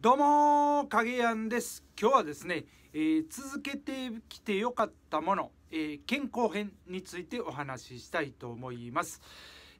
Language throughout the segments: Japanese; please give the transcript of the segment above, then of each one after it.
どうも影やんです今日はですね、えー、続けてきてよかったもの、えー、健康編についてお話ししたいと思います、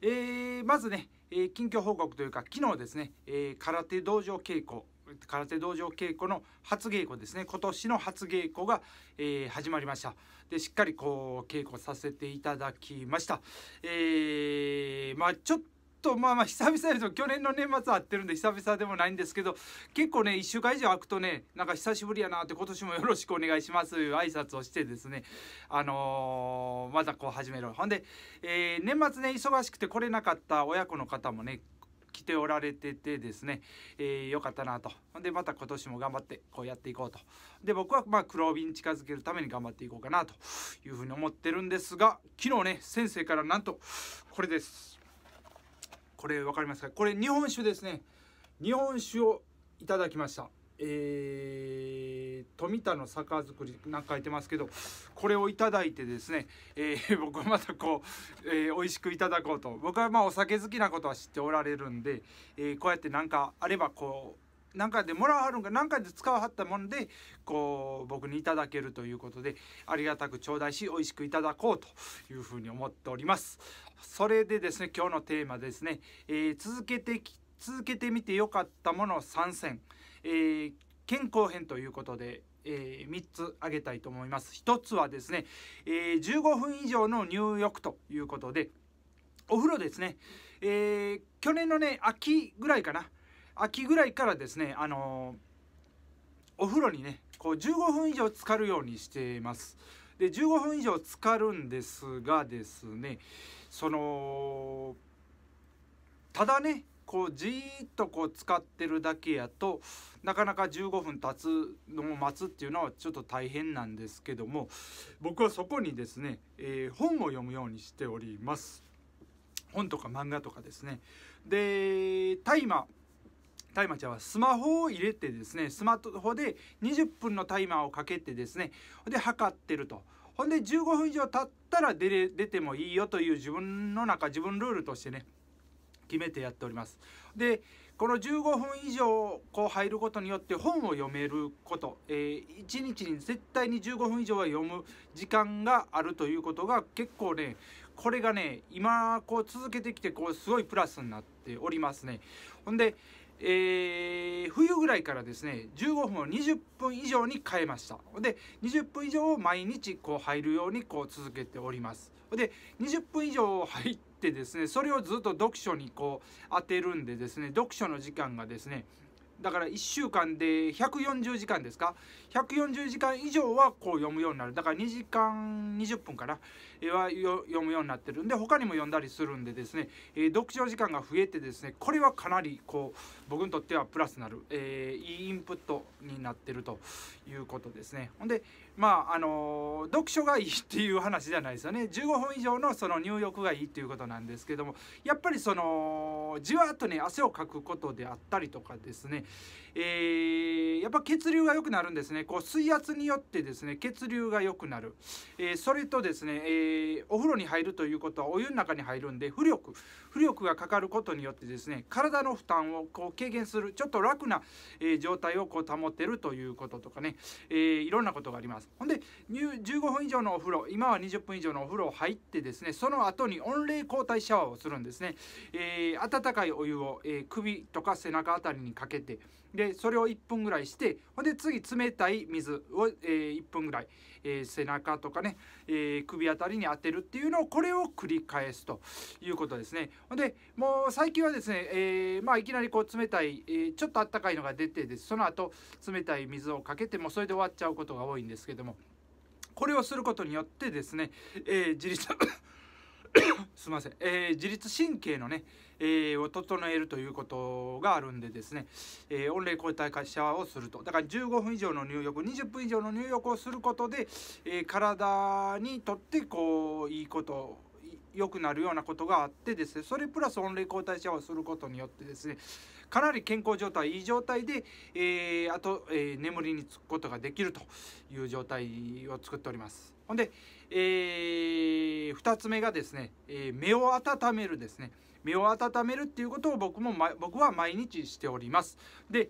えー、まずね、え近況報告というか昨日ですね、え空手道場稽古空手道場稽古の初稽古ですね今年の初稽古が、えー、始まりましたでしっかりこう稽古させていただきましたえー、まあちょっとまあまあ久々にと去年の年末会ってるんで久々でもないんですけど結構ね1週間以上空くとねなんか久しぶりやなって今年もよろしくお願いしますという挨拶をしてですねあのー、またこう始めるほんで、えー、年末ね忙しくて来れなかった親子の方もね来ておられててですね、えー、よかったなとほんでまた今年も頑張ってこうやっていこうとで僕はまあ黒帯に近づけるために頑張っていこうかなというふうに思ってるんですが昨日ね先生からなんとこれですこれ分かりますかこれ日本酒ですね日本酒をいただきましたえー、富田の酒造りなんか書いてますけどこれをいただいてですね、えー、僕はまたこう、えー、美味しくいただこうと僕はまあお酒好きなことは知っておられるんで、えー、こうやってなんかあればこう何回でもらわはるんか何回で使わはったもんでこう僕にいただけるということでありがたく頂戴し美味しくいただこうというふうに思っておりますそれでですね今日のテーマですね、えー、続けて続けてみてよかったもの参戦、えー、健康編ということでえー、3つ挙げたいと思います1つはですね、えー、15分以上の入浴ということでお風呂ですね、えー、去年のね秋ぐらいかな秋ぐらいからですね、あのー、お風呂にねこう15分以上浸かるようにしています。で15分以上浸かるんですがですねそのただねこうじーっとこう使ってるだけやとなかなか15分経つのを待つっていうのはちょっと大変なんですけども僕はそこにですね、えー、本を読むようにしております。本とか漫画とかですね。で、大麻タイマーちゃんはスマホを入れてですねスマートフォンで20分のタイマーをかけてですねで測ってるとほんで15分以上経ったら出れ出てもいいよという自分の中自分ルールとしてね決めてやっておりますでこの15分以上こう入ることによって本を読めること、えー、1日に絶対に15分以上は読む時間があるということが結構ねこれがね今こう続けてきてこうすごいプラスになっておりますねほんで、えー、冬ぐらいからですね15分を20分以上に変えましたで20分以上を毎日こう入るようにこう続けておりますで20分以上入ってですねそれをずっと読書にこう当てるんでですね読書の時間がですねだから1週間で140時間ですか140時間以上はこう読むようになるだから2時間20分かなは読むようになってるんで他にも読んだりするんでですね、えー、読書時間が増えてですねこれはかなりこう僕にとってはプラスなる、えー、いいインプットになってるということですねほんでまああのー、読書がいいっていう話じゃないですよね15分以上のその入浴がいいっていうことなんですけどもやっぱりそのじわっとね汗をかくことであったりとかですねえー、やっぱ血流が良くなるんですねこう水圧によってですね血流が良くなる、えー、それとですね、えー、お風呂に入るということはお湯の中に入るんで浮力浮力がかかることによってですね体の負担をこう軽減するちょっと楽な、え状態をこう保ってるということとかね、えいろんなことがありますほんで15分以上のお風呂今は20分以上のお風呂入ってですねその後に温冷交代シャワーをするんですね、え温かいお湯を、え首とか背中あたりにかけてでそれを1分ぐらいしてほんで次冷たい水を、え1分ぐらい、え背中とかね、え首あたりに当てるっていうのをこれを繰り返すということですね。ほんでもう最近はですね、えまあ、いきなりこう冷たい、えちょっとあったかいのが出てですその後冷たい水をかけてもそれで終わっちゃうことが多いんですけどもこれをすることによってですね、えー、自律すみません、えー、自律神経のね、えー、を整えるということがあるんでですね、えー、温交代化シャワーをするとだから15分以上の入浴20分以上の入浴をすることで、えー、体にとってこういいこと良くなるようなことがあってですねそれプラス御礼交代シャワーをすることによってですねかなり健康状態いい状態で、えー、あと、えー、眠りにつくことができるという状態を作っております。ほんで、えー、2つ目がですね、えー、目を温めるですね目を温めるっていうことを僕も、ま、僕は毎日しておりますで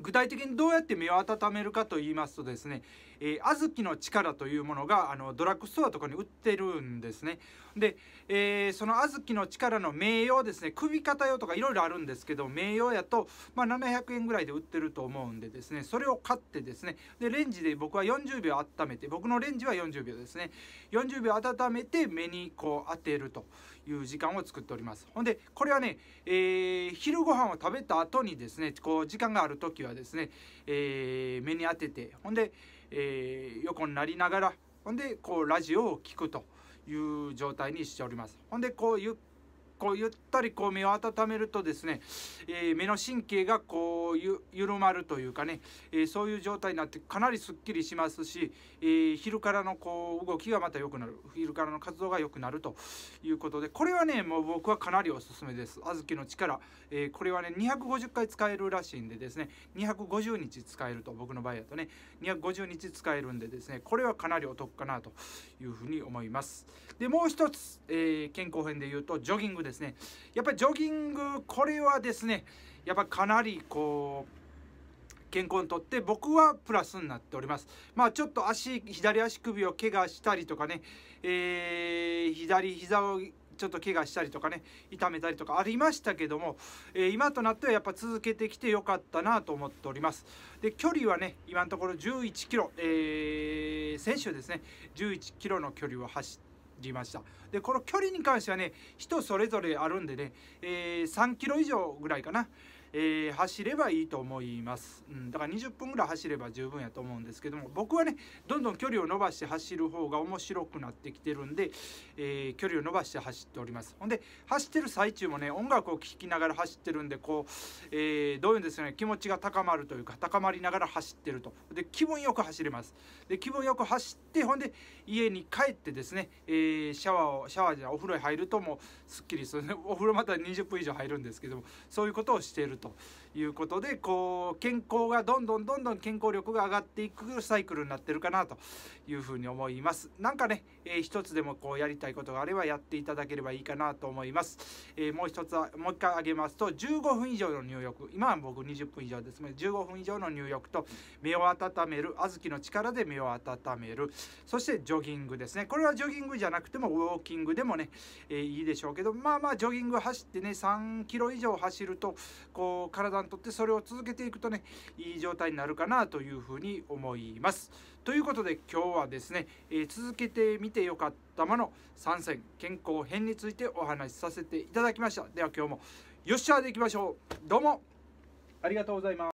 具体的にどうやって目を温めるかと言いますとですね、えー、小豆の力というものがあのドラッグストアとかに売ってるんですね。で、えー、その小豆の力の名誉ですね、首肩用とかいろいろあるんですけど、名誉やと、まあ、700円ぐらいで売ってると思うんでですね、それを買ってですね、で、レンジで僕は40秒温めて、僕のレンジは40秒ですね、40秒温めて目にこう当てるという時間を作っております。ほんで、これはね、えー、昼ご飯を食べた後にですね、こう、時間がある時はですね、えー、目に当てて、ほんで、えー、横になりながら、ほんで、こう、ラジオを聴くという状態にしております。ほんで、こう、ゆっこうゆったりこう目を温めるとですね、えー、目の神経がこうゆ緩まるというかね、えー、そういう状態になってかなりすっきりしますし、えー、昼からのこう動きがまた良くなる昼からの活動が良くなるということでこれはねもう僕はかなりおすすめです小豆の力、えこれはね250回使えるらしいんでですね250日使えると僕の場合だとね250日使えるんでですねこれはかなりお得かなというふうに思いますでもう一つ、え健康編で言うとジョギングですねやっぱりジョギングこれはですねやっぱかなりこう健康にとって僕はプラスになっております。まあちょっと足、左足首を怪我したりとかね、えー、左膝をちょっと怪我したりとかね、痛めたりとかありましたけども、えー、今となってはやっぱ続けてきてよかったなと思っております。で、距離はね、今のところ11キロ、えー、先週ですね、11キロの距離を走って、りましたでこの距離に関してはね人それぞれあるんでね、えー、3キロ以上ぐらいかなえー、走ればいいと思います、うん、だから20分ぐらい走れば十分やと思うんですけども僕はねどんどん距離を伸ばして走る方が面白くなってきてるんで、えー、距離を伸ばして走っておりますほんで走ってる最中もね音楽を聴きながら走ってるんでこう、えー、どういうんですかね気持ちが高まるというか高まりながら走ってるとで気分よく走れますで気分よく走ってほんで家に帰ってですね、えー、シャワーをシャワーじゃお風呂に入るともうすっきりするねお風呂また20分以上入るんですけどもそういうことをしている懂。いうことでこう健康がどんどんどんどん健康力が上がっていくサイクルになってるかなというふうに思いますなんかね、えー、一つでもこうやりたいことがあればやっていただければいいかなと思います、えー、もう一つはもう一回挙げますと15分以上の入浴今は僕20分以上ですね15分以上の入浴と目を温める小豆の力で目を温めるそしてジョギングですねこれはジョギングじゃなくてもウォーキングでもね、えー、いいでしょうけどまあまあジョギング走ってね3キロ以上走るとこう体のとってそれを続けていくとねいい状態になるかなというふうに思います。ということで今日はですね、え続けてみてよかったもの参戦健康編についてお話しさせていただきました。では今日もよっしゃーでいきましょう。どうもありがとうございます。